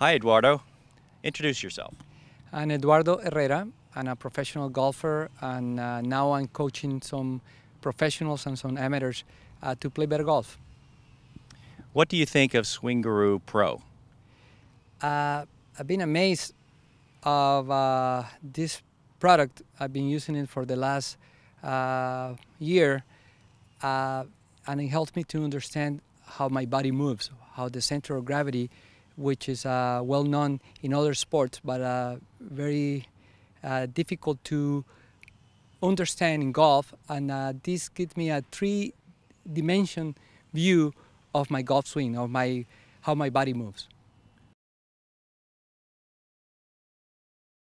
Hi, Eduardo. Introduce yourself. I'm Eduardo Herrera. I'm a professional golfer, and uh, now I'm coaching some professionals and some amateurs uh, to play better golf. What do you think of Swingaroo Pro? Uh, I've been amazed of uh, this product. I've been using it for the last uh, year, uh, and it helped me to understand how my body moves, how the center of gravity which is uh, well known in other sports, but uh, very uh, difficult to understand in golf. And uh, this gives me a three-dimension view of my golf swing, of my how my body moves.